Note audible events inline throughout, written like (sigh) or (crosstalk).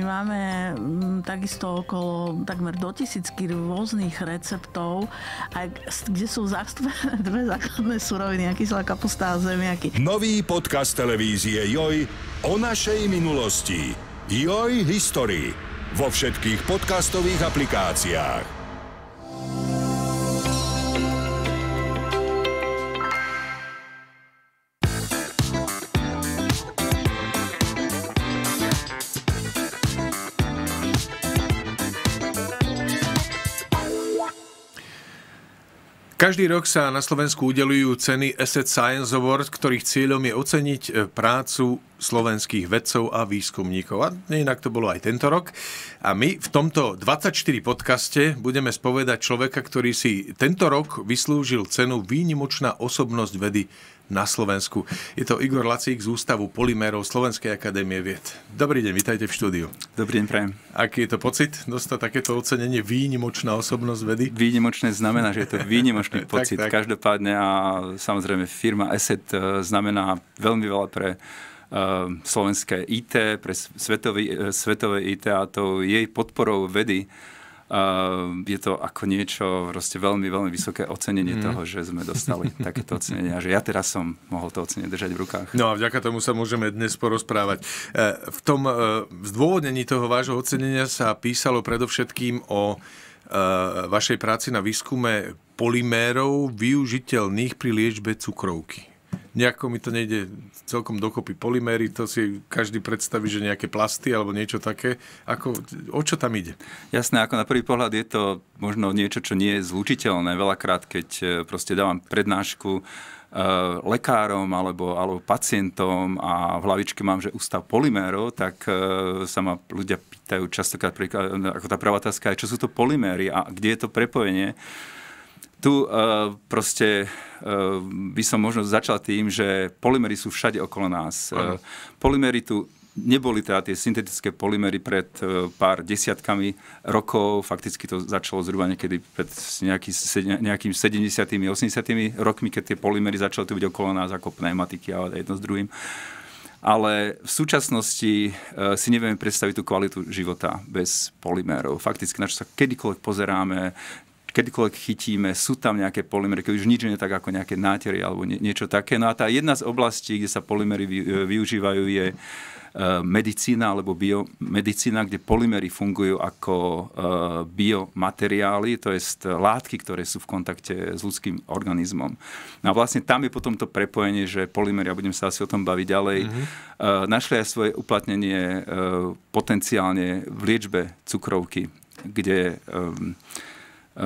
My máme mm, takisto okolo takmer do tisícky rôznych receptov, aj, kde sú zastúpené (laughs) dve základné suroviny, sa kapusta a zemiaky. Nový podcast televízie Joj o našej minulosti. Joj histórii vo všetkých podcastových aplikáciách. Každý rok sa na Slovensku udelujú ceny Asset Science Award, ktorých cieľom je oceniť e, prácu slovenských vedcov a výskumníkov. A inak to bolo aj tento rok. A my v tomto 24 podcaste budeme spovedať človeka, ktorý si tento rok vyslúžil cenu Výnimočná osobnosť vedy na Slovensku. Je to Igor Lacík z Ústavu polymérov Slovenskej akadémie vied. Dobrý deň, vitajte v štúdiu. Dobrý deň, prajem. Aký je to pocit dostať takéto ocenenie výnimočná osobnosť vedy? Výnimočné znamená, že je to výnimočný (laughs) pocit. tak, tak. Každopádne a samozrejme firma ESET eh, znamená veľmi veľa pre eh, slovenské IT, pre eh, svetové, svetové IT a to jej podporou vedy je to ako niečo proste veľmi, veľmi vysoké ocenenie mm. toho, že sme dostali (laughs) takéto ocenenie a že ja teraz som mohol to ocenenie držať v rukách. No a vďaka tomu sa môžeme dnes porozprávať. E, v tom e, v zdôvodnení toho vášho ocenenia sa písalo predovšetkým o e, vašej práci na výskume polimérov využiteľných pri liečbe cukrovky nejako mi to nejde celkom dokopy. Polyméry, to si každý predstaví, že nejaké plasty alebo niečo také. Ako, o čo tam ide? Jasné, ako na prvý pohľad je to možno niečo, čo nie je zlučiteľné. Veľakrát, keď e, proste dávam prednášku e, lekárom alebo, alebo pacientom a v hlavičke mám, že ústav polymérov, tak e, sa ma ľudia pýtajú častokrát, ako tá pravá otázka čo sú to polyméry a kde je to prepojenie. Tu uh, proste uh, by som možno začal tým, že polymery sú všade okolo nás. Uh, polymery tu neboli teda tie syntetické polymery pred pár desiatkami rokov. Fakticky to začalo zhruba niekedy pred nejaký, nejakým 70 80 rokmi, keď tie polymery začali tu byť okolo nás ako pneumatiky a jedno s druhým. Ale v súčasnosti si nevieme predstaviť tú kvalitu života bez polymérov. Fakticky, na čo sa kedykoľvek pozeráme, kedykoľvek chytíme, sú tam nejaké polymery, keď už nič nie tak ako nejaké nátery alebo nie, niečo také. No a tá jedna z oblastí, kde sa polymery vy, e, využívajú, je e, medicína alebo biomedicína, kde polymery fungujú ako e, biomateriály, to je látky, ktoré sú v kontakte s ľudským organizmom. No a vlastne tam je potom to prepojenie, že polymery, a budem sa asi o tom baviť ďalej, mm-hmm. našli aj svoje uplatnenie potenciálne v liečbe cukrovky, kde... Um, Eh,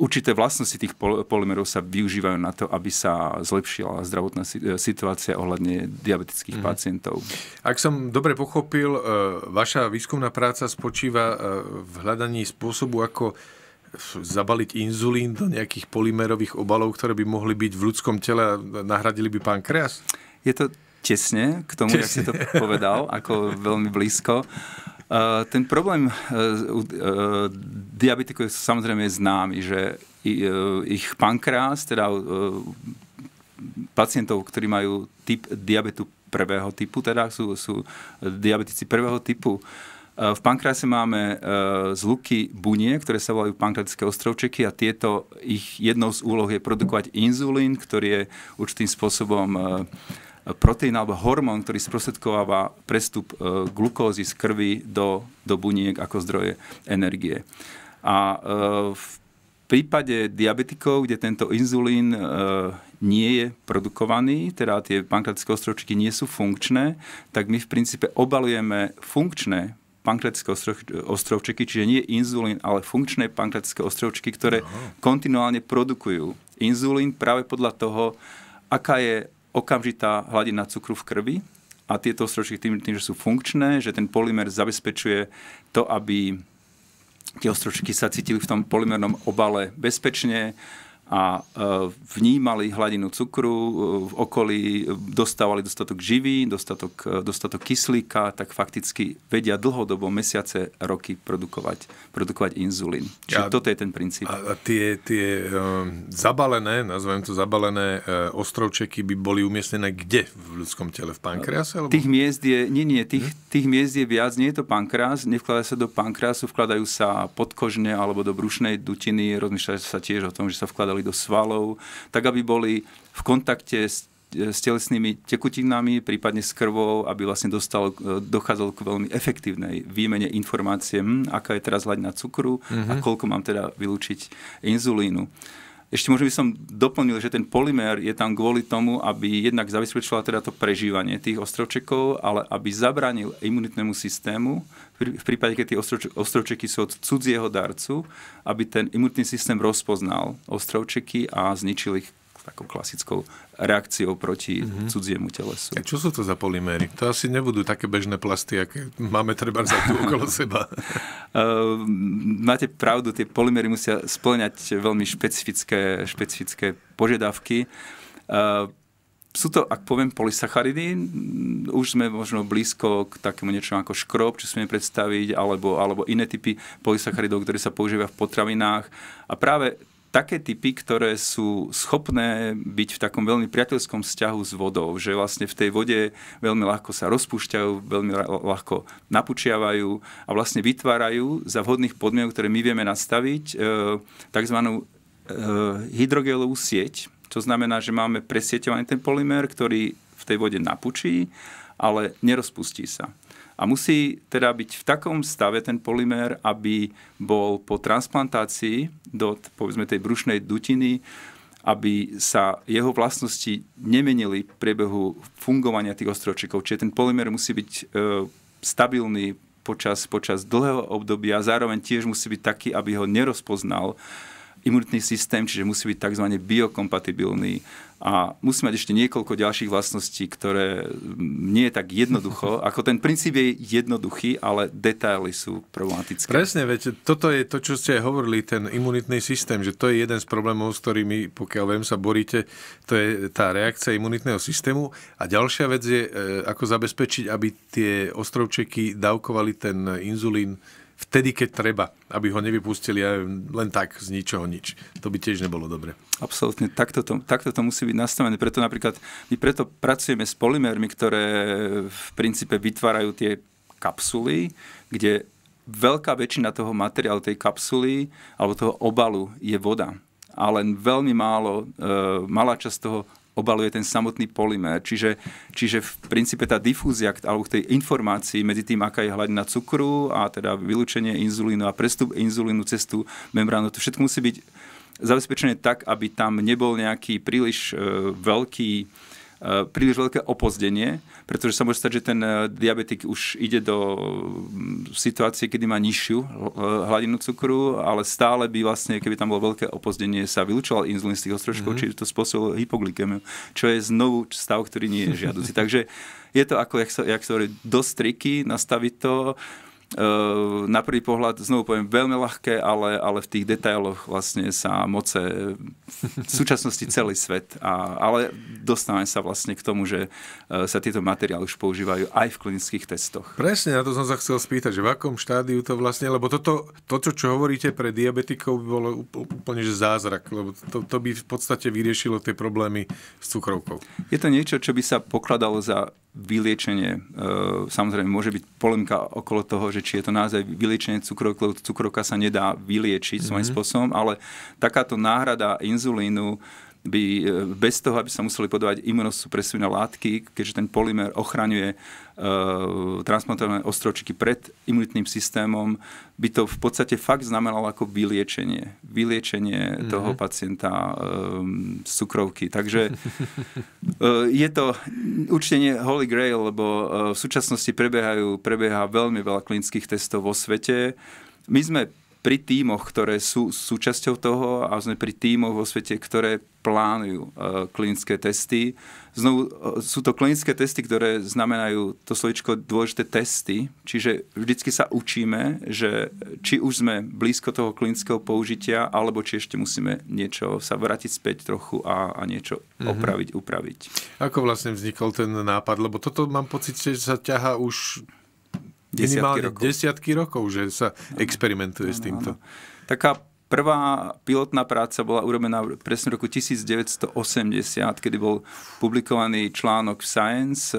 určité vlastnosti tých polymerov sa využívajú na to, aby sa zlepšila zdravotná eh, situácia ohľadne diabetických mm. pacientov. Ak som dobre pochopil, eh, vaša výskumná práca spočíva v hľadaní spôsobu, ako zabaliť inzulín do nejakých polymerových obalov, ktoré by mohli byť v ľudskom tele a nahradili by pán Kreas? Je to tesne k tomu, tesne. jak si to povedal, ako veľmi blízko. Ten problém e, e, diabetikov samozrejme je známy, že e, ich pankrás, teda pacientov, ktorí majú typ diabetu prvého typu, teda sú, sú diabetici prvého typu. V pankráse máme zluky bunie, ktoré sa volajú pankratické ostrovčeky a tieto, ich jednou z úloh je produkovať inzulín, ktorý je určitým spôsobom proteín alebo hormón, ktorý sprostredkováva prestup e, glukózy z krvi do, do buniek ako zdroje energie. A e, v prípade diabetikov, kde tento inzulín e, nie je produkovaný, teda tie pankratické ostročky nie sú funkčné, tak my v princípe obalujeme funkčné pankratické ostrovčeky, čiže nie inzulín, ale funkčné pankratické ostrovčeky, ktoré Aha. kontinuálne produkujú inzulín práve podľa toho, aká je okamžitá hladina cukru v krvi a tieto ostročky tým, tým, že sú funkčné, že ten polymer zabezpečuje to, aby tie ostročky sa cítili v tom polymernom obale bezpečne, a e, vnímali hladinu cukru e, v okolí, e, dostávali dostatok živý, dostatok, dostatok kyslíka, tak fakticky vedia dlhodobo, mesiace, roky produkovať, produkovať inzulín. Čiže a, toto je ten princíp. A, a tie, tie zabalené, nazvem to zabalené, um, ostrovčeky by boli umiestnené kde v ľudskom tele? V pankrease? Alebo... Tých miest je, nie, nie, tých, hm? tých miest je viac, nie je to pankreas, nevkladá sa do pankreasu, vkladajú sa podkožne alebo do brušnej dutiny, rozmýšľa sa tiež o tom, že sa vklada dali do svalov, tak aby boli v kontakte s e, s telesnými tekutinami, prípadne s krvou, aby vlastne dostal, e, dochádzalo k veľmi efektívnej výmene informácie, hm, aká je teraz hladina cukru mm-hmm. a mhm. koľko mám teda vylúčiť inzulínu. Ešte možno by som doplnil, že ten polymér je tam kvôli tomu, aby jednak zabezpečila teda to prežívanie tých ostrovčekov, ale aby zabránil imunitnému systému, v prípade, keď tie ostrovčeky sú od cudzieho darcu, aby ten imunitný systém rozpoznal ostrovčeky a zničil ich takou klasickou reakciou proti mm-hmm. cudziemu telesu. A čo sú to za polyméry? To asi nebudú také bežné plasty, aké máme treba za tu okolo (laughs) seba. Ehm, máte pravdu, tie polyméry musia splňať veľmi špecifické, špecifické požiadavky. Ehm, sú to, ak poviem, polysacharidy, už sme možno blízko k takému niečomu ako škrob, čo sme predstaviť, alebo, alebo iné typy polysacharidov, ktoré sa používajú v potravinách. A práve také typy, ktoré sú schopné byť v takom veľmi priateľskom vzťahu s vodou, že vlastne v tej vode veľmi ľahko sa rozpúšťajú, veľmi ľahko napučiavajú a vlastne vytvárajú za vhodných podmienok, ktoré my vieme nastaviť, e, tzv. E, hydrogelovú sieť, to znamená, že máme presieťovaný ten polymer, ktorý v tej vode napučí, ale nerozpustí sa. A musí teda byť v takom stave ten polymér, aby bol po transplantácii do povedzme tej brušnej dutiny, aby sa jeho vlastnosti nemenili v priebehu fungovania tých ostročekov. Čiže ten polymér musí byť e, stabilný počas, počas dlhého obdobia, zároveň tiež musí byť taký, aby ho nerozpoznal imunitný systém, čiže musí byť tzv. biokompatibilný a musí mať ešte niekoľko ďalších vlastností, ktoré nie je tak jednoducho. (laughs) Ako ten princíp je jednoduchý, ale detaily sú problematické. Presne, veď toto je to, čo ste aj hovorili, ten imunitný systém, že to je jeden z problémov, s ktorými, pokiaľ viem, sa boríte, to je tá reakcia imunitného systému. A ďalšia vec je, e, ako zabezpečiť, aby tie ostrovčeky dávkovali ten inzulín vtedy, keď treba, aby ho nevypustili aj len tak z ničoho nič. To by tiež nebolo dobre. Absolútne, takto to, takto to musí byť nastavené. Preto napríklad my preto pracujeme s polymérmi, ktoré v princípe vytvárajú tie kapsuly, kde veľká väčšina toho materiálu, tej kapsuly alebo toho obalu je voda a len veľmi málo, e, malá časť toho obaluje ten samotný polymér. Čiže, čiže v princípe tá difúzia alebo tej informácii medzi tým, aká je hladina cukru a teda vylúčenie inzulínu a prestup inzulínu cez tú membránu, to všetko musí byť zabezpečené tak, aby tam nebol nejaký príliš e, veľký Eh, príliš veľké opozdenie, pretože sa môže stať, že ten eh, diabetik už ide do mm, situácie, kedy má nižšiu eh, hladinu cukru, ale stále by vlastne, keby tam bolo veľké opozdenie, sa vylúčoval inzulín z tých ostrožkov, mm-hmm. čiže to spôsobilo hypoglykemiu, čo je znovu stav, ktorý nie je žiaduci. Takže je to ako, jak sa, jak sa hovorí, dosť triky nastaviť to. Ehm, na prvý pohľad, znovu poviem, veľmi ľahké, ale, ale v tých detailoch vlastne sa moce v súčasnosti celý svet. A, ale dostávame sa vlastne k tomu, že eh, sa tieto materiály už používajú aj v klinických testoch. Presne, na to som sa chcel spýtať, že v akom štádiu to vlastne, lebo toto, to, čo, čo hovoríte pre diabetikov, by bolo úplne že zázrak, lebo to, to by v podstate vyriešilo tie problémy s cukrovkou. Je to niečo, čo by sa pokladalo za vyliečenie, e, samozrejme môže byť polemka okolo toho, že či je to naozaj vyliečenie cukrovky, lebo cukrovka sa nedá vyliečiť mm-hmm. svojím mhm. spôsobom, ale takáto náhrada inzulínu by e, bez toho, aby sa museli podávať imunosupresívne látky, keďže ten polymer ochraňuje e, transplantované ostročiky pred imunitným systémom, by to v podstate fakt znamenalo ako vyliečenie. Vyliečenie mm-hmm. toho pacienta um, ehm, z cukrovky. Takže uh, je to určite nie holy grail, lebo uh, v súčasnosti prebiehajú, prebieha veľmi veľa klinických testov vo svete. My sme pri týmoch, ktoré sú súčasťou toho a sme pri týmoch vo svete, ktoré plánujú e, klinické testy. Znovu e, sú to klinické testy, ktoré znamenajú to slovičko dôležité testy, čiže vždycky sa učíme, že či už sme blízko toho klinického použitia, alebo či ešte musíme niečo sa vrátiť späť trochu a, a niečo mm-hmm. opraviť, upraviť. Ako vlastne vznikol ten nápad? Lebo toto mám pocit, že sa ťahá už desiatky rokov. desiatky rokov, že sa experimentuje ano, s týmto. Ano. Taká prvá pilotná práca bola urobená presne v roku 1980, kedy bol publikovaný článok v Science. E,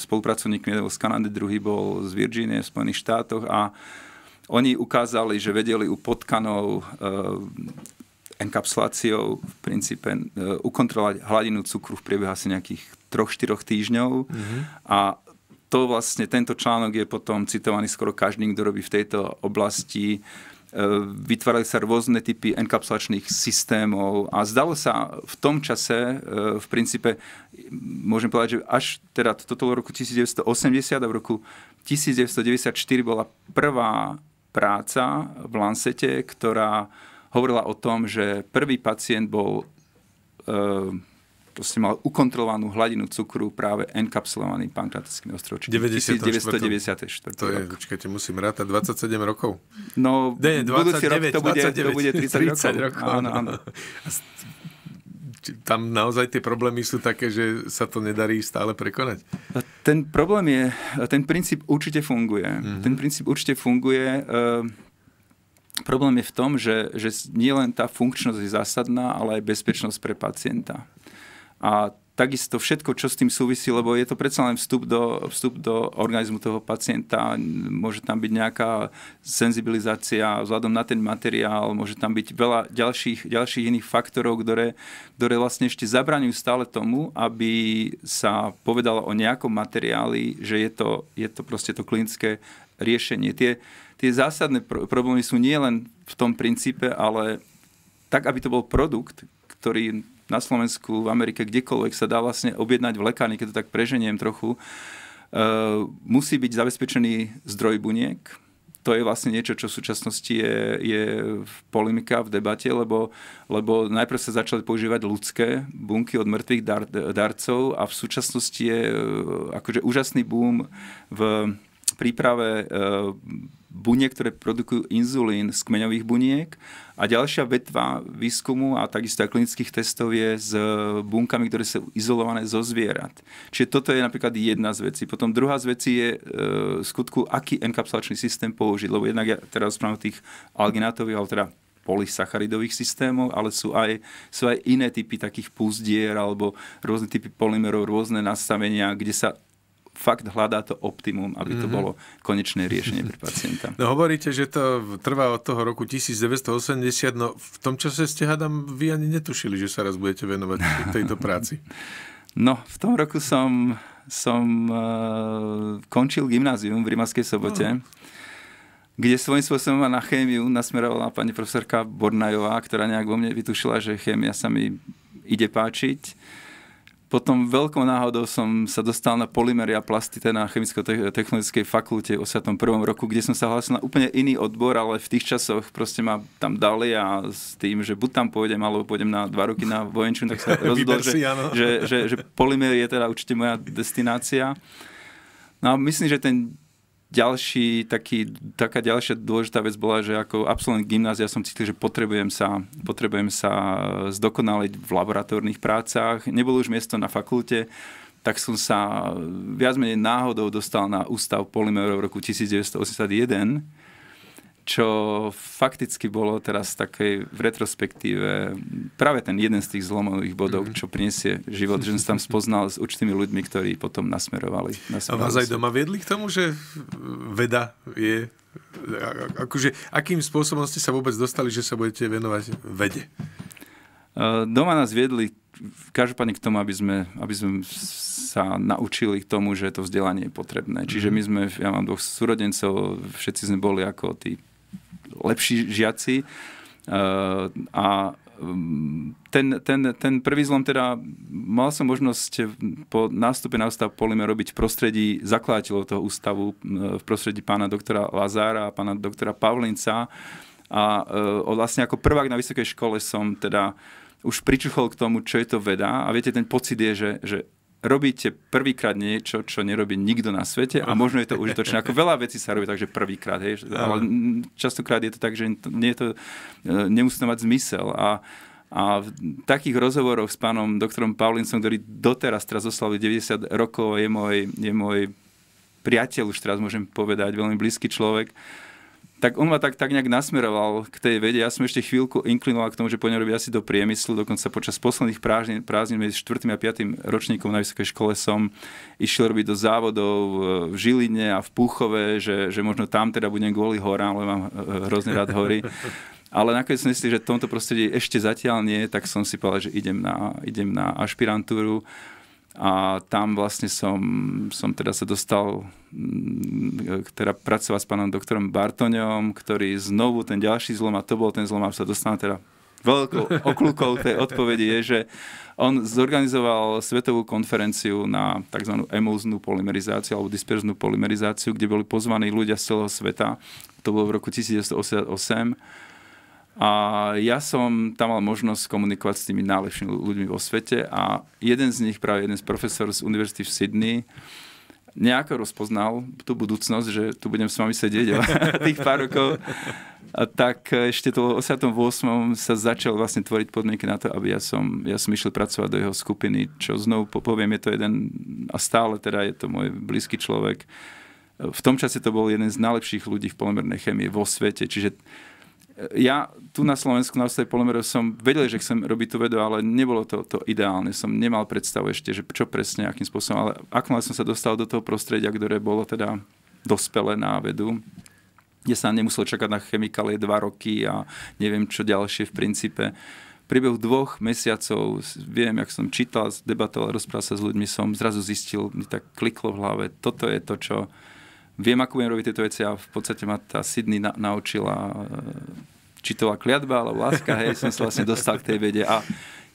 spolupracovník jeden bol z Kanady, druhý bol z Virginie v Spojených štátoch a oni ukázali, že vedeli u potkanov e, enkapsuláciou v princípe e, ukontrolovať hladinu cukru v priebehu asi nejakých 3-4 týždňov mm-hmm. a to vlastne, tento článok je potom citovaný skoro každým, kto robí v tejto oblasti. E, vytvárali sa rôzne typy enkapsulačných systémov a zdalo sa v tom čase, e, v princípe, môžem povedať, že až teda toto roku 1980 a v roku 1994 bola prvá práca v Lancete, ktorá hovorila o tom, že prvý pacient bol e, proste mal ukontrolovanú hladinu cukru práve enkapsulovaný pankratickými ostrovčími. 1994. To je, rok. počkajte, musím rátať, 27 rokov? No, ne, 29, to bude, 29, to bude 30, 30 rokov. rokov áno, áno. Tam naozaj tie problémy sú také, že sa to nedarí stále prekonať. Ten problém je, ten princíp určite funguje. Mm-hmm. Ten princíp určite funguje. Eh, problém je v tom, že, že nielen tá funkčnosť je zásadná, ale aj bezpečnosť pre pacienta a takisto všetko, čo s tým súvisí, lebo je to predsa len vstup do, vstup do organizmu toho pacienta, môže tam byť nejaká senzibilizácia vzhľadom na ten materiál, môže tam byť veľa ďalších, ďalších iných faktorov, ktoré, ktoré vlastne ešte zabraňujú stále tomu, aby sa povedalo o nejakom materiáli, že je to, je to proste to klinické riešenie. Tie, tie zásadné pro- problémy sú nielen v tom princípe, ale tak, aby to bol produkt, ktorý na Slovensku, v Amerike, kdekoľvek sa dá vlastne objednať v lekárni, keď to tak preženiem trochu, e, musí byť zabezpečený zdroj buniek. To je vlastne niečo, čo v súčasnosti je, je v polemika, v debate, lebo, lebo najprv sa začali používať ľudské bunky od mŕtvych dar, darcov a v súčasnosti je e, akože úžasný boom v príprave eh, buniek, ktoré produkujú inzulín z kmeňových buniek. A ďalšia vetva výskumu a takisto aj klinických testov je s eh, bunkami, ktoré sú izolované zo zvierat. Čiže toto je napríklad jedna z vecí. Potom druhá z vecí je e, skutku, aký enkapsulačný systém použiť. Lebo jednak ja teraz rozprávam o tých alginátových, ale teda polysacharidových systémov, ale sú aj, sú aj iné typy takých púzdier alebo rôzne typy polymerov, rôzne nastavenia, kde sa fakt hľadá to optimum, aby to mm-hmm. bolo konečné riešenie pre pacienta. (laughs) No hovoríte, že to trvá od toho roku 1980, no v tom čase ste, hádam, vy ani netušili, že sa raz budete venovať tejto (laughs) práci. No, v tom roku som, som uh, končil gymnázium v Rimavskej sobote. No kde svojím spôsobom na chémiu nasmerovala pani profesorka Bornajová, ktorá nejak vo mne vytušila, že chémia sa mi ide páčiť potom veľkou náhodou som sa dostal na polymery a plasty na chemicko-technologickej fakulte v 81. roku, kde som sa hlásil na úplne iný odbor, ale v tých časoch proste ma tam dali a s tým, že buď tam pôjdem, alebo pôjdem na dva roky na vojenčinu, (laughs) tak sa rozhodol, že, že, že, že polymer je teda určite moja destinácia. No a myslím, že ten ďalší, taký, taká ďalšia dôležitá vec bola, že ako absolvent gymnázia som cítil, že potrebujem sa, potrebujem sa zdokonaliť v laboratórnych prácach. Nebolo už miesto na fakulte, tak som sa viac menej náhodou dostal na ústav polymerov v roku 1981 čo fakticky bolo teraz takej v retrospektíve práve ten jeden z tých zlomových bodov, mm-hmm. čo prinesie život, že som tam spoznal s určitými ľuďmi, ktorí potom nasmerovali. nasmerovali A vás aj doma viedli k tomu, že veda je... Akože, akým spôsobom ste sa vôbec dostali, že sa budete venovať vede? Eh, doma nás viedli každopádne k tomu, aby sme, aby sme sa naučili k tomu, že to vzdelanie je potrebné. Čiže mhm. my sme, ja mám dvoch súrodencov, všetci sme boli ako tí lepší žiaci. E, a mm, ten, ten, ten prvý zlom teda mal som možnosť po nástupe na ústav Polime robiť v prostredí zakladateľov toho ústavu, e, v prostredí pána doktora Lazára a pána doktora Pavlinca. A e, vlastne ako prvák na vysokej škole som teda už pričuchol k tomu, čo je to veda a viete, ten pocit je, že, že robíte prvýkrát niečo, čo nerobí nikto na svete a možno je to užitočné. Ako veľa vecí sa robí takže prvýkrát, hej, ale častokrát je to tak, že nie je to, e, nemusí to mať zmysel a a v takých rozhovoroch s pánom doktorom Paulinsom, ktorý doteraz teraz oslavil 90 rokov, je môj, je môj priateľ, už teraz môžem povedať, veľmi blízky človek, uh, tak on ma tak, tak nejak nasmeroval k tej vede. Ja som ešte chvíľku inklinoval k tomu, že pôjdem robiť asi do priemyslu. Dokonca počas posledných prázdnin, prázdnin medzi 4. a 5. ročníkom na vysokej škole som išiel robiť do závodov e, v Žiline a v Púchove, že, že možno tam teda budem kvôli horám, lebo mám e, hrozne rád hory. Ale nakoniec som myslel, že v tomto prostredí ešte zatiaľ nie, tak som si povedal, že idem na, idem na ašpirantúru. A tam vlastne som, som teda sa dostal mm, teda pracovať s pánom doktorom Bartoňom, ktorý znovu ten ďalší zlom, a to bol ten zlom, a sa dostal teda veľkou (laughs) okľukou tej odpovedi je, že on zorganizoval svetovú konferenciu na tzv. emulznú polymerizáciu alebo disperznú polymerizáciu, kde boli pozvaní ľudia z celého sveta. To bolo v roku 1988 a ja som tam mal možnosť komunikovať s tými najlepšími ľuďmi vo svete a jeden z nich, práve jeden z profesor z univerzity v Sydney, nejako rozpoznal tú budúcnosť, že tu budem s vami sedieť (laughs) tých pár rokov. A tak ešte to 88. sa začal vlastne tvoriť podmienky na to, aby ja som, ja som išiel pracovať do jeho skupiny, čo znovu poviem, je to jeden, a stále teda je to môj blízky človek. V tom čase to bol jeden z najlepších ľudí v pomernej chemie vo svete, čiže ja tu na Slovensku na ostatej Polymerov som vedel, že chcem robiť tú vedu, ale nebolo to, to ideálne. Som nemal predstavu ešte, že čo presne, akým spôsobom, ale ako som sa dostal do toho prostredia, ktoré bolo teda dospelé na vedu, kde sa nemusel čakať na chemikálie dva roky a neviem čo ďalšie v princípe. Priebehu dvoch mesiacov, viem, jak som čítal, debatoval, rozprával sa s ľuďmi, som zrazu zistil, mi tak kliklo v hlave, toto je to, čo, viem, ako budem robiť tieto veci a v podstate ma tá Sydney na, naučila e, čitová kliatba alebo láska, hej, som sa vlastne dostal k tej vede a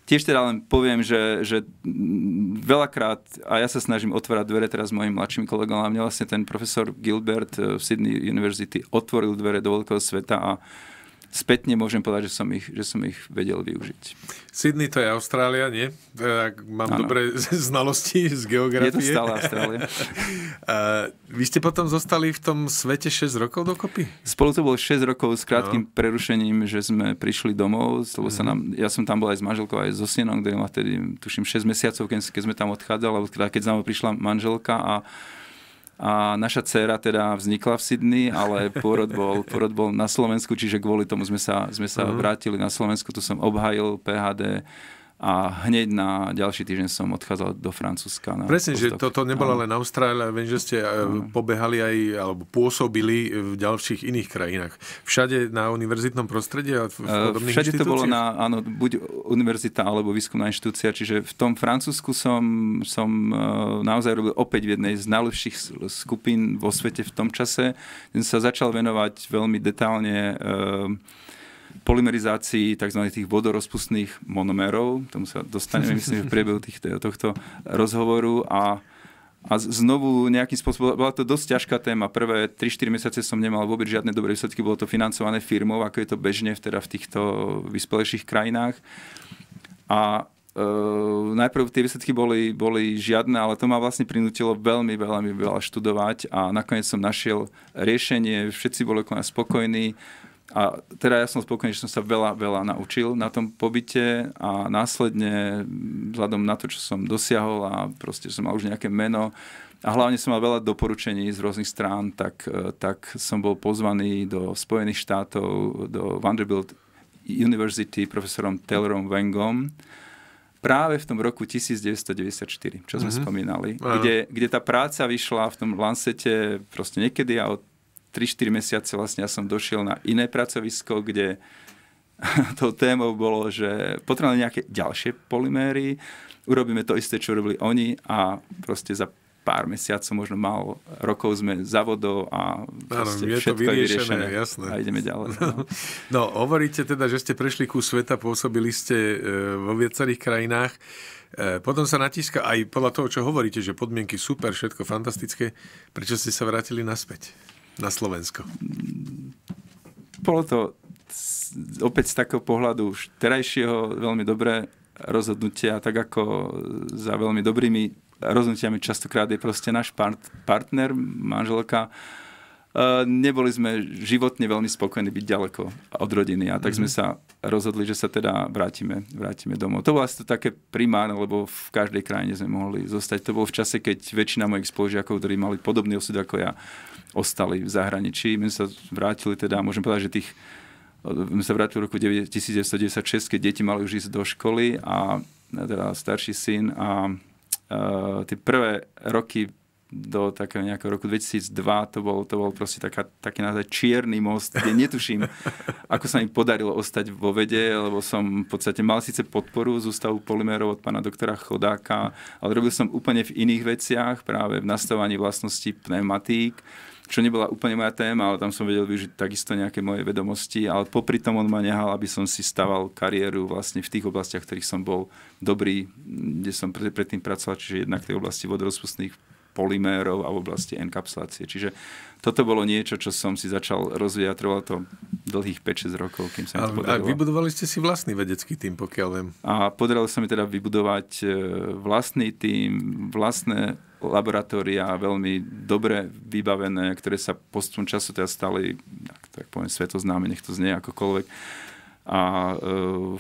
tiež teda len poviem, že, že veľakrát, a ja sa snažím otvárať dvere teraz s mojim mladším kolegom, a mne vlastne ten profesor Gilbert e, v Sydney University otvoril dvere do veľkého sveta a uh, spätne môžem povedať, že som ich, že som ich vedel využiť. Sydney to je Austrália, nie? Ak mám ano. dobré (laughs) znalosti z geografie. Je to stále Austrália. (laughs) vy ste potom zostali v tom svete 6 rokov dokopy? Spolu to bolo 6 rokov s krátkým no. prerušením, že sme prišli domov, lebo mm. sa mhm. nám, ja som tam bol aj s manželkou, aj so synom, ktorý ma tedy, tuším, 6 mesiacov, keď, keď sme tam odchádzali, alebo teda keď za mnou prišla manželka a a naša dcéra teda vznikla v Sydney, ale pôrod bol, (laughs) pôrod bol na Slovensku, čiže kvôli tomu sme sa, sme sa uh-huh. vrátili na Slovensku. Tu som obhajil PHD a hneď na ďalší týždeň som odchádzal do Francúzska. Na Presne, postok. že toto nebolo len Austrália, viem, že ste e, áno. pobehali aj, alebo pôsobili v ďalších iných krajinách. Všade na univerzitnom prostredí a v e, podobných Všade to bolo na, áno, buď univerzita alebo výskumná inštitúcia, čiže v tom Francúzsku som, som e, naozaj robil opäť v jednej z najlepších skupín vo svete v tom čase. Ten sa začal venovať veľmi detálne uh, polymerizácii tzv. tých vodorozpustných monomerov. Tomu sa dostaneme, myslím, v priebehu tých, tohto rozhovoru. A, a znovu nejakým spôsobom, bola to dosť ťažká téma. Prvé 3-4 mesiace som nemal vôbec žiadne dobré výsledky, bolo to financované firmou, ako je to bežne teda v týchto vyspelejších krajinách. A Uh, najprv tie výsledky boli, boli žiadne, ale to ma vlastne prinútilo veľmi, veľmi veľa študovať a nakoniec som našiel riešenie, všetci boli okolo spokojní, a teda ja som spokojný, že som sa veľa, veľa naučil na tom pobyte a následne, vzhľadom na to, čo som dosiahol a proste som mal už nejaké meno a hlavne som mal veľa doporučení z rôznych strán, tak, e, tak som bol pozvaný do Spojených štátov, do Vanderbilt University profesorom Taylorom Wengom práve v tom roku 1994, čo sme mm-hmm. spomínali, kde, kde tá práca vyšla v tom Lancete proste niekedy a od 3-4 mesiace vlastne ja som došiel na iné pracovisko, kde (laughs) to témou bolo, že potrebujeme nejaké ďalšie poliméry, urobíme to isté, čo robili oni a proste za pár mesiacov, možno málo rokov sme za vodou a ano, je všetko to vyriešené, je vyriešené jasné. a ideme ďalej. No. (laughs) no, hovoríte teda, že ste prešli ku sveta, pôsobili ste e, vo viacerých krajinách. E, potom sa natíska aj podľa toho, čo hovoríte, že podmienky super, všetko fantastické. Prečo ste sa vrátili naspäť? na Slovensko? Bolo to opäť z takého pohľadu už terajšieho veľmi dobré rozhodnutia, tak ako za veľmi dobrými rozhodnutiami častokrát je proste náš part, partner, manželka. E, neboli sme životne veľmi spokojní byť ďaleko od rodiny a tak mm-hmm. sme mhm. sa rozhodli, že sa teda vrátime, vrátime domov. To bolo asi to také primárne, lebo v každej krajine sme mohli zostať. To bolo v čase, keď väčšina mojich spolužiakov, ktorí mali podobný osud ako ja, ostali v zahraničí. My sme sa vrátili teda, môžem povedať, že tých e, my sa vrátili v roku 1996, keď deti mali už ísť do školy a teda starší syn a uh, tie prvé roky do takého nejakého roku 2002 to bol, to bol proste taká, taký naozaj čierny most, kde netuším, (laughs) ako sa mi podarilo ostať vo vede, lebo som v podstate mal síce podporu z Ústavu polymérov od pána doktora Chodáka, ale robil som úplne v iných veciach, práve v nastavovaní vlastností pneumatík, čo nebola úplne moja téma, ale tam som vedel využiť takisto nejaké moje vedomosti, ale popri tom on ma nehal, aby som si staval kariéru vlastne v tých oblastiach, v ktorých som bol dobrý, kde som pred, predtým pracoval, čiže jednak v tej oblasti vodorozpustných polymérov a v oblasti enkapsulácie. Čiže toto bolo niečo, čo som si začal rozvíjať. Trvalo to dlhých 5-6 rokov, kým sa mi to podarilo. A vybudovali ste si vlastný vedecký tým, pokiaľ viem. A podarilo sa mi teda vybudovať e, vlastný tým, vlastné laboratória veľmi dobre vybavené, ktoré sa postupom času teda stali, tak, tak poviem, svetoznáme, nech to znie akokoľvek. A e,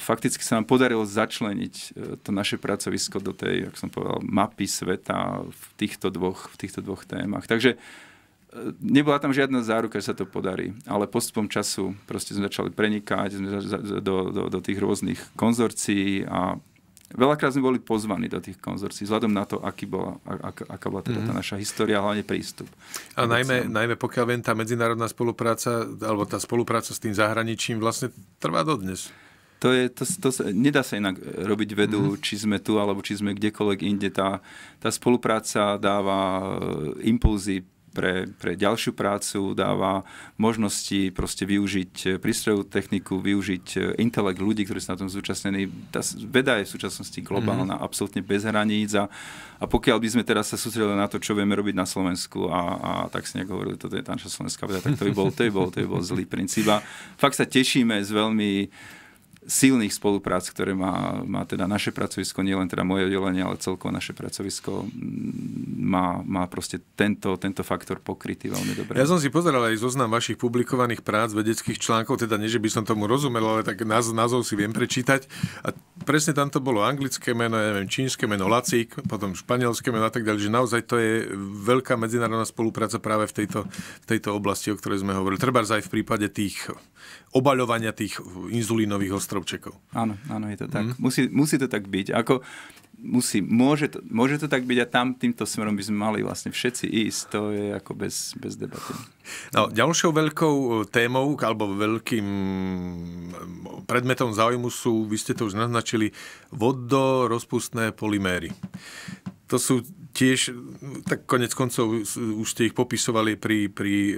fakticky sa nám podarilo začleniť e, to naše pracovisko do tej, ako som povedal, mapy sveta v týchto dvoch, v týchto dvoch témach. Takže e, nebola tam žiadna záruka, že sa to podarí, ale postupom času proste sme začali prenikať do, do, do tých rôznych konzorcií a Veľakrát sme boli pozvaní do tých konzorcií, vzhľadom na to, aký bola, ak, aká bola teda tá mhm. naša história, hlavne prístup. A najmä, najmä pokiaľ viem, tá medzinárodná spolupráca, alebo tá spolupráca s tým zahraničím vlastne trvá dodnes. To je, to, to, to, nedá sa inak e, robiť vedu, mm-hmm. či sme tu, alebo či sme kdekoľvek inde. Tá, tá spolupráca dáva e, impulzy pre, pre ďalšiu prácu, dáva možnosti proste využiť eh, prístrojovú techniku, využiť eh, intelekt ľudí, ktorí sú na tom zúčastnení. Tá veda je v súčasnosti globálna, mm-hmm. absolútne bez hraníc a, a pokiaľ by sme teraz sa sústredili na to, čo vieme robiť na Slovensku a, a tak si nejako hovorili, toto je tá naša slovenská veda, tak to by bol, to by bol, to by bol zlý princíp. A fakt sa tešíme z veľmi silných spoluprác, ktoré má, má teda naše pracovisko, nielen teda moje oddelenie, ale celkovo naše pracovisko má, má proste tento, tento faktor pokrytý veľmi dobre. Ja som si pozeral aj zoznam vašich publikovaných prác, vedeckých článkov, teda nie, že by som tomu rozumel, ale tak názov, názov si viem prečítať. A presne tam to bolo anglické meno, ja neviem, čínske meno Lacík, potom španielské meno a tak ďalej, že naozaj to je veľká medzinárodná spolupráca práve v tejto, tejto oblasti, o ktorej sme hovorili. Treba aj v prípade tých obaľovania tých inzulínových ostrovčekov. Áno, áno, je to tak. Mm. Musí, musí to tak byť. Ako, musí, môže, to, môže to tak byť a tam týmto smerom by sme mali vlastne všetci ísť. To je ako bez, bez debaty. No, ďalšou veľkou e, témou alebo veľkým e, predmetom záujmu sú, vy ste to už naznačili, vodorozpustné poliméry. To sú tiež, tak konec koncov už ste ich popisovali pri, pri e,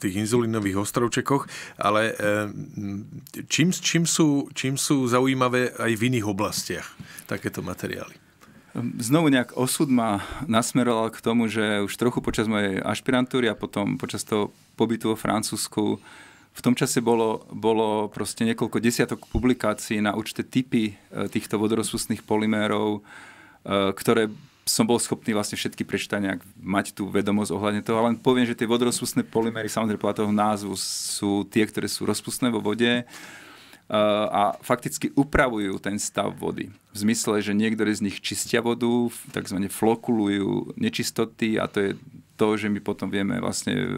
tých inzulinových ostrovčekoch, ale e, čím, čím, sú, čím sú zaujímavé aj v iných oblastiach takéto materiály? Ehm, znovu nejak osud ma nasmeroval k tomu, že už trochu počas mojej ašpirantúry a potom počas toho pobytu vo Francúzsku v tom čase bolo, bolo proste niekoľko desiatok publikácií na určité typy e, týchto vodorovsústnych polimérov, e, ktoré som bol schopný vlastne všetky prečítať nejak, mať tú vedomosť ohľadne toho, ale len poviem, že tie vodorozpustné polymery, samozrejme podľa toho názvu, sú tie, ktoré sú rozpustné vo vode eh, a fakticky upravujú ten stav vody. V zmysle, že niektoré z nich čistia vodu, takzvané flokulujú nečistoty a to je to, že my potom vieme vlastne e,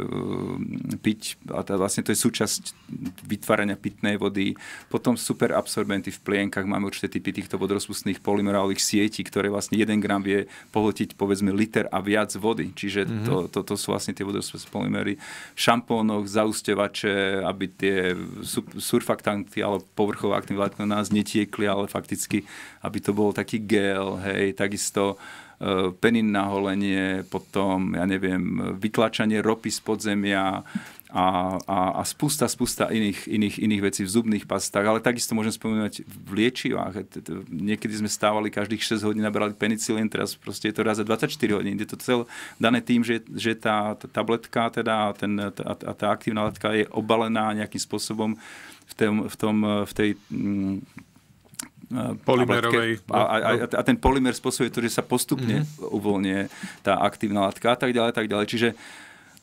piť, a tá, vlastne to je súčasť vytvárania pitnej vody. Potom super absorbenty v plienkach, máme určité typy týchto vodorozpustných polymerálnych sietí, ktoré vlastne 1 gram vie pohltiť povedzme liter a viac vody. Čiže mm-hmm. to, to, to sú vlastne tie vodorozpustné polymery. V šampónoch, zaustevače, aby tie surfaktanty alebo povrchové aktívne látky na nás netiekli, ale fakticky, aby to bol taký gel, hej, takisto E, penín na holenie, potom, ja neviem, vytlačanie ropy z podzemia, a, a, a spústa, spústa iných, iných, iných vecí v zubných pastách, ale takisto môžem spomínať v liečivách. E, niekedy sme stávali každých 6 hodín, brali penicilín, teraz proste je to raz za 24 hodín. Je to celé dané tým, že, že tá, tá tabletka teda, ten, tá, tá, aktívna látka je obalená nejakým spôsobom v, tom, v, tom, v tej... Mm, Eh, polymerovej. A, a, a, a ten polymer spôsobuje to, že sa postupne mm-hmm. uvoľnie tá aktívna látka a tak ďalej, tak ďalej. Čiže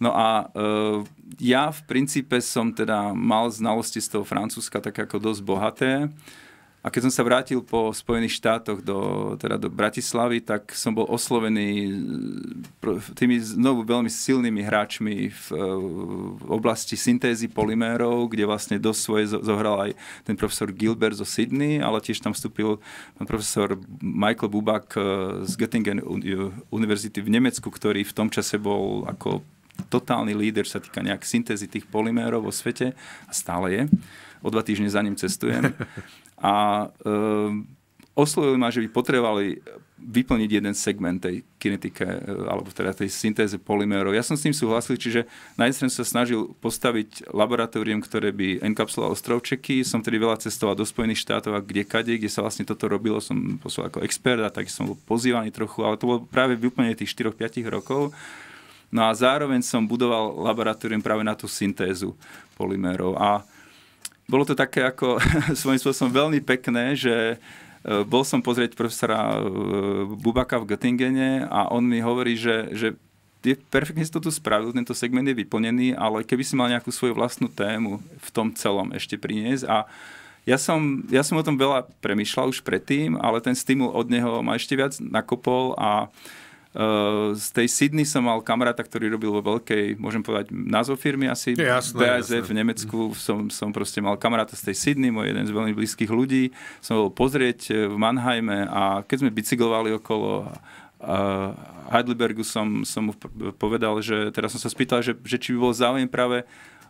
No a e, ja v princípe som teda mal znalosti z toho Francúzska také ako dosť bohaté. A keď som sa vrátil po Spojených štátoch do, teda do Bratislavy, tak som bol oslovený eh, tými znovu veľmi silnými hráčmi v, eh, v oblasti syntézy polymérov, kde vlastne do svoje zohral aj ten profesor Gilbert zo Sydney, ale tiež tam vstúpil pán profesor Michael Bubak eh, z Göttingen univerzity v Nemecku, ktorý v tom čase bol ako totálny líder, sa týka nejak syntézy tých polymérov vo svete a stále je. O dva týždne za ním cestujem. (laughs) a eh, oslovili ma, že by potrebovali vyplniť jeden segment tej kinetike, eh, alebo teda tej syntéze polymérov. Ja som s tým súhlasil, čiže na jednej strane sa snažil postaviť laboratórium, ktoré by enkapsulovalo ostrovčeky. Som tedy veľa cestoval do Spojených štátov a kde kade, kde sa vlastne toto robilo, som poslal ako expert a tak som bol pozývaný trochu, ale to bolo práve vyplnenie tých 4-5 rokov. No a zároveň som budoval laboratórium práve na tú syntézu polymérov. A bolo to také ako (laughs) svojím spôsobom veľmi pekné, že e, bol som pozrieť profesora e, Bubaka v Göttingene a on mi hovorí, že, že je perfektne si to tu spravil, tento segment je vyplnený, ale keby si mal nejakú svoju vlastnú tému v tom celom ešte priniesť a ja som, ja som o tom veľa premyšľal už predtým, ale ten stimul od neho ma ešte viac nakopol a uh, Eh, z tej Sydney som mal kamaráta, ktorý robil vo veľkej, môžem povedať, názov firmy asi, jasné, BASF v Nemecku. Mhm. Som, som proste mal kamaráta z tej Sydney, môj jeden z veľmi blízkych ľudí. Som bol pozrieť eh, v Mannheime a keď sme bicyklovali okolo a eh, Heidelbergu som, som mu povedal, že teraz som sa spýtal, že, že či by bol záujem práve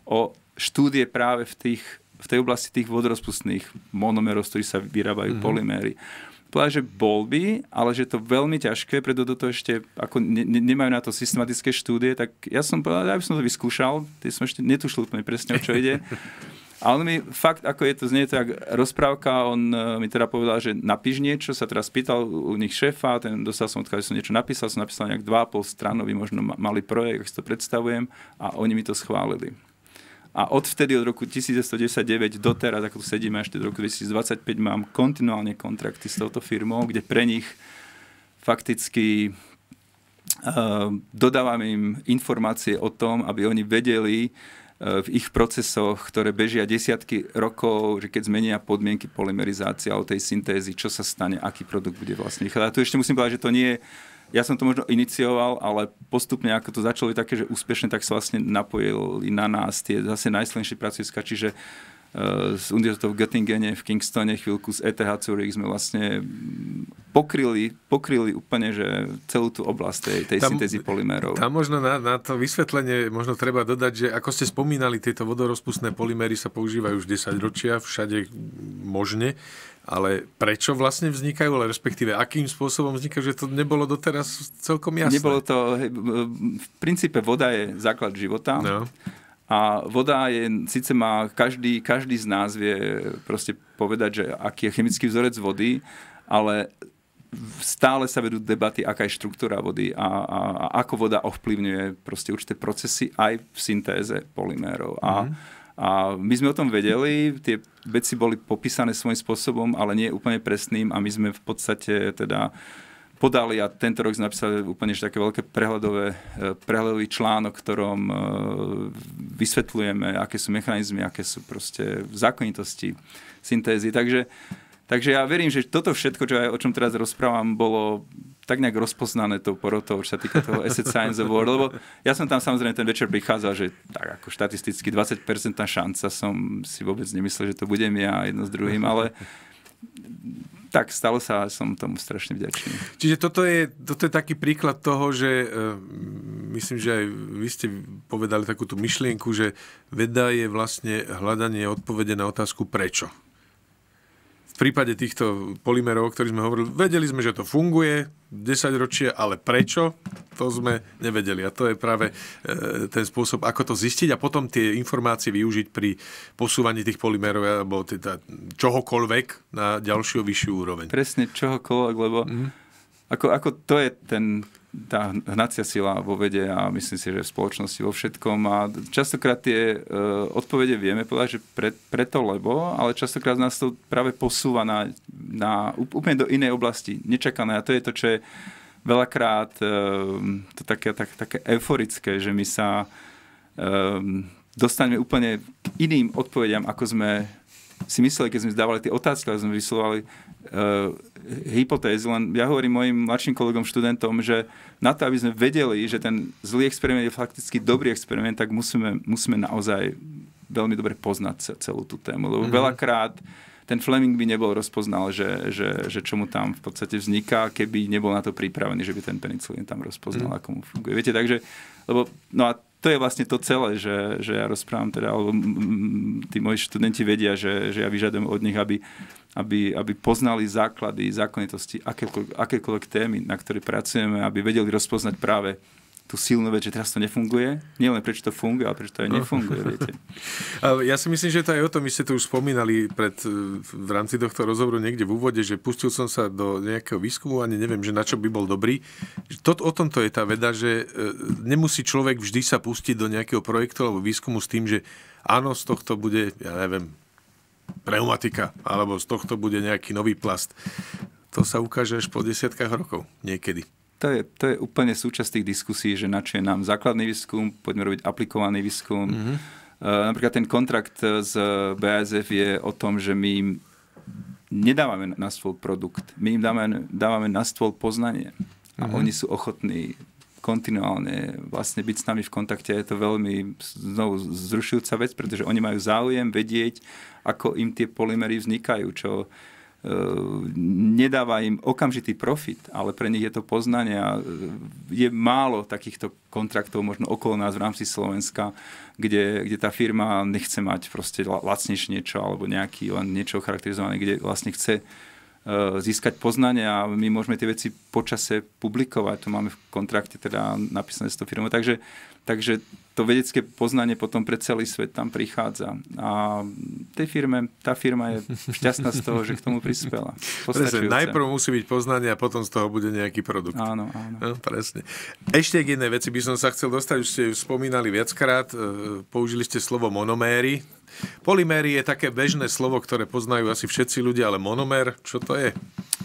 o štúdie práve v, tých, v tej oblasti tých vodorozpustných monomerov, z ktorých sa vyrábajú mm-hmm. poliméry povedať, že bol by, ale že je to veľmi ťažké, preto to ešte ako ne, ne, nemajú na to systematické štúdie, tak ja som povedal, aby som to vyskúšal, ty som ešte netušil úplne presne, o čo ide. (laughs) A on mi fakt, ako je to, znie to rozprávka, on e, mi teda povedal, že napíš niečo, sa teraz pýtal u nich šéfa, ten dostal som odkiaľ, že som niečo napísal, som napísal nejak 2,5 stranový, možno malý projekt, ak si to predstavujem, a oni mi to schválili. A odvtedy od roku 1999 doteraz, ako tu sedíme ešte teda do roku 2025, mám kontinuálne kontrakty s touto firmou, kde pre nich fakticky uh, dodávam im informácie o tom, aby oni vedeli eh, v ich procesoch, ktoré bežia desiatky rokov, že keď zmenia podmienky polymerizácie alebo tej syntézy, čo sa stane, aký produkt bude vlastne. A tu ešte musím povedať, že to nie je ja som to možno inicioval, ale postupne, ako to začalo byť také, že úspešne, tak sa vlastne napojili na nás tie zase najsilnejšie pracoviska, čiže e, z univerzitou v Göttingene, v Kingstone, chvíľku z ETH Zurich sme vlastne pokryli, pokryli úplne že celú tú oblasť tej, tej tam, syntézy polymérov. Tam možno na, na to vysvetlenie možno treba dodať, že ako ste spomínali, tieto vodorozpustné polyméry sa používajú už 10 ročia, všade možne. Ale prečo vlastne vznikajú, ale respektíve akým spôsobom vznikajú, že to nebolo doteraz celkom jasné? Nebolo to, hej, v princípe voda je základ života. No. A voda je, síce má, každý, každý z nás vie proste povedať, že aký je chemický vzorec vody, ale stále sa vedú debaty, aká je štruktúra vody a, a, a ako voda ovplyvňuje proste určité procesy aj v syntéze polymérov. mm-hmm a my sme o tom vedeli, tie veci boli popísané svojím spôsobom, ale nie úplne presným a my sme v podstate teda podali a tento rok sme napísali úplne také veľké prehľadové, eh, prehľadový článok, ktorom eh, vysvetľujeme, aké sú mechanizmy, aké sú proste zákonitosti syntézy. Takže Takže ja verím, že toto všetko, čo aj, o čom teraz rozprávam, bolo tak nejak rozpoznané tou porotou, čo sa týka toho Asset Science Award, lebo ja som tam samozrejme ten večer prichádzal, že tak ako štatisticky 20% šanca som si vôbec nemyslel, že to budem ja jedno s druhým, ale tak stalo sa a som tomu strašne vďačný. Čiže toto je, toto je taký príklad toho, že e, myslím, že aj vy ste povedali takú tú myšlienku, že veda je vlastne hľadanie odpovede na otázku prečo v prípade týchto polymerov, o ktorých sme hovorili, vedeli sme, že to funguje 10 ročie, ale prečo, to sme nevedeli. A to je práve e, ten spôsob, ako to zistiť a potom tie informácie využiť pri posúvaní tých polymerov alebo teda čohokoľvek na ďalšiu vyššiu úroveň. Presne čohokoľvek, lebo mm-hmm. ako, ako to je ten tá hnacia sila vo vede a myslím si, že v spoločnosti vo všetkom. A častokrát tie e, odpovede vieme povedať, že pre, preto lebo, ale častokrát nás to práve posúva na, na úplne do inej oblasti, nečakané. A to je to, čo je veľakrát e, to také, tak, také euforické, že my sa um, dostaneme úplne k iným odpovediam, ako sme si mysleli, keď sme zdávali tie otázky, ale sme vyslovali uh, eh, hypotézy, len ja hovorím mojim mladším kolegom, študentom, že na to, aby sme vedeli, že ten zlý experiment je fakticky dobrý experiment, tak musíme, musíme naozaj veľmi dobre poznať celú tú tému, lebo mm-hmm. veľakrát ten Fleming by nebol rozpoznal, že, že, že čo mu tam v podstate vzniká, keby nebol na to pripravený, že by ten penicilín tam rozpoznal, mm. ako mu funguje. Viete, takže, lebo, no a to je vlastne to celé, že, že ja rozprávam teda, alebo tí moji študenti vedia, že, že ja vyžadujem od nich, aby, aby, aby poznali základy, zákonitosti akékoľvek, témy, na ktorej pracujeme, aby vedeli rozpoznať práve tú silnú vec, že teraz to nefunguje. len prečo to funguje, ale prečo to aj no. nefunguje, viete. (laughs) Ja si myslím, že to aj o tom, my ste to už spomínali pred, e, v rámci tohto rozhovoru niekde v úvode, že pustil som sa do nejakého výskumu a neviem, že na čo by bol dobrý. Tot, o tomto je tá veda, že e, nemusí človek vždy sa pustiť do nejakého projektu alebo výskumu s tým, že áno, z tohto bude, ja neviem, pneumatika, alebo z tohto bude nejaký nový plast. To sa ukáže až po desiatkách rokov niekedy to je, to je úplne súčasť tých diskusí, že na čo je nám základný výskum, poďme robiť aplikovaný výskum. Mm-hmm. Uh, napríklad ten kontrakt eh, z eh, BASF je o tom, že my im nedávame na stôl produkt, my im dávame, dávame na stôl poznanie. A mm-hmm. oni sú ochotní kontinuálne vlastne byť s nami v kontakte. Je to veľmi znovu zrušujúca vec, pretože oni majú záujem vedieť, ako im tie polymery vznikajú, čo E, nedáva im okamžitý profit, ale pre nich je to poznanie a e, je málo takýchto kontraktov možno okolo nás v rámci Slovenska, kde, kde tá firma nechce mať proste lacnejšie niečo alebo nejaký len niečo charakterizované, kde vlastne chce e, získať poznanie a my môžeme tie veci počase publikovať. To máme v kontrakte teda napísané s tou firmou. Takže uh, Takže to vedecké poznanie potom pre celý svet tam prichádza. A tej firme, tá firma je šťastná z toho, že k tomu prispela. Presne, najprv musí byť poznanie a potom z toho bude nejaký produkt. Áno, áno. No, presne. Ešte k jednej veci by som sa chcel dostať, už ste ju spomínali viackrát, e, použili ste slovo monoméry. Polyméry je také bežné slovo, ktoré poznajú asi všetci ľudia, ale monomér, čo to je?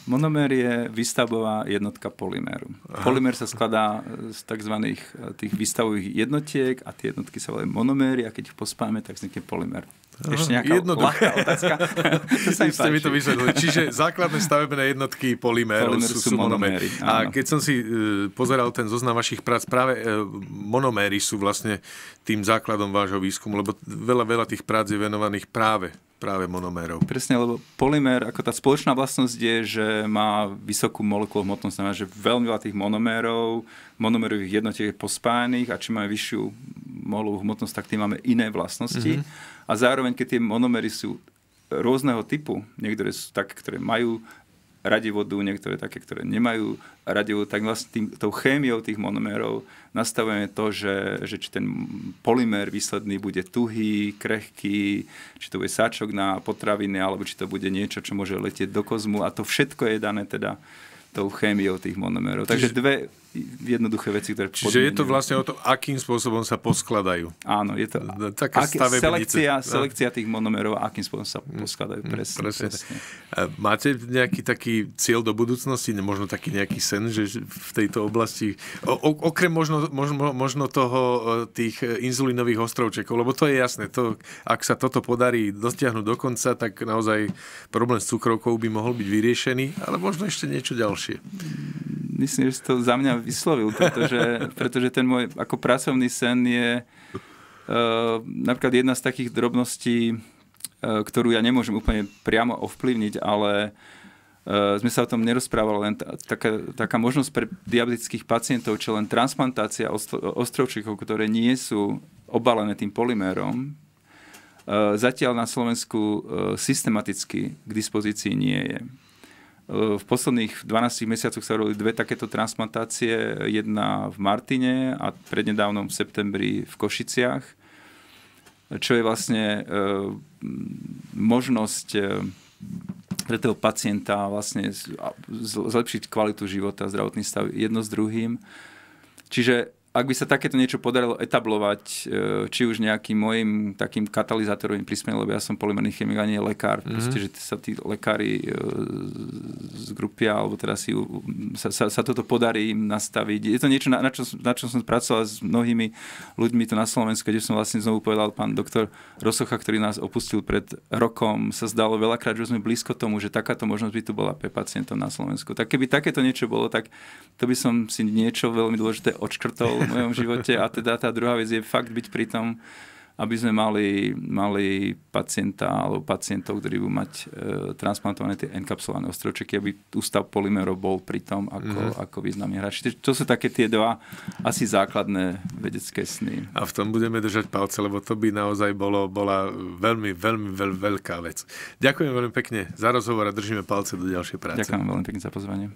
Monomer je výstavová jednotka polyméru. Polymer sa skladá z tzv. Eh, tých výstavových jednotiek a tie jednotky sa volajú monoméry a keď ich pospáme, tak vznikne polymer. Aha, Ešte nejaká jednoduché. ľahká otázka. (laughs) to sa ste mi to vysvetlili. Čiže základné stavebné jednotky polymérov sú, sú monoméry. monoméry. A keď som si eh, pozeral ten zoznam vašich prác, práve eh, monoméry sú vlastne tým základom vášho výskumu, lebo veľa, veľa tých prác je venovaných práve práve monomérov. Presne, lebo polymér, ako tá spoločná vlastnosť je, že má vysokú molekulu hmotnosť, znamená, že veľmi veľa tých monomérov, monomerových jednotiek je pospájených a čím máme vyššiu molovú hmotnosť, tak tým máme iné vlastnosti. Mm-hmm. A zároveň, keď tie monomery sú rôzneho typu, niektoré sú také, ktoré majú radi vodu, niektoré také, ktoré nemajú radi vodu, tak vlastne tým, tou chémiou tých monomérov nastavujeme to, že, že či ten polimér výsledný bude tuhý, krehký, či to bude sáčok na potraviny, alebo či to bude niečo, čo môže letieť do kozmu a to všetko je dané teda tou chémiou tých monomérov. Takže dve jednoduché veci, ktoré... Čiže je to vlastne o to, akým spôsobom sa poskladajú. Áno, je to hm, taká ak, selekcia, hm. selekcia tých monomerov, akým spôsobom sa hm, poskladajú. Presne, presne. presne. Máte nejaký taký cieľ do budúcnosti, možno taký nejaký sen, že v tejto oblasti, o, okrem možno, možno, možno toho e, tých e, inzulinových ostrovčekov, lebo to je jasné, to, ak sa toto podarí dostiahnuť do konca, tak naozaj problém s cukrovkou by mohol byť vyriešený, ale možno ešte niečo ďalšie. Mm, myslím, že si to za mňa vyslovil, pretože, pretože ten môj ako pracovný sen je uh, napríklad jedna z takých drobností, uh, ktorú ja nemôžem úplne priamo ovplyvniť, ale uh, sme sa o tom nerozprávali, len taká, taká možnosť pre diabetických pacientov, čo len transplantácia ostro- ostrovčíkov, ktoré nie sú obalené tým polimérom, zatiaľ na Slovensku systematicky k dispozícii nie je. V posledných 12 mesiacoch sa robili dve takéto transplantácie. Jedna v Martine a prednedávnom v septembri v Košiciach, čo je vlastne e, možnosť e, pre toho pacienta vlastne zlepšiť kvalitu života, zdravotný stav jedno s druhým. Čiže ak by sa takéto niečo podarilo etablovať, e, či už nejakým mojim takým katalizátorovým prispiením, lebo ja som polymerný chemik a nie lekár, mm-hmm. proste, že sa tí lekári e, grupy alebo teda si, sa, sa, sa toto podarí im nastaviť. Je to niečo, na, na, čo, na čo som pracoval s mnohými ľuďmi to na Slovensku, kde som vlastne znovu povedal pán doktor Rosocha, ktorý nás opustil pred rokom, sa zdalo veľakrát, že sme blízko tomu, že takáto možnosť by tu bola pre pacientov na Slovensku. Tak keby takéto niečo bolo, tak to by som si niečo veľmi dôležité odškrtol mojom živote. A teda tá druhá vec je fakt byť pri tom, aby sme mali, mali pacienta alebo pacientov, ktorí budú mať e, transplantované tie enkapsulované ostrovčeky, aby ústav Polymero bol pri tom ako, mm-hmm. ako významný hráč. To sú také tie dva asi základné vedecké sny. A v tom budeme držať palce, lebo to by naozaj bolo, bola veľmi, veľmi veľ, veľká vec. Ďakujem veľmi pekne za rozhovor a držíme palce do ďalšej práce. Ďakujem veľmi pekne za pozvanie.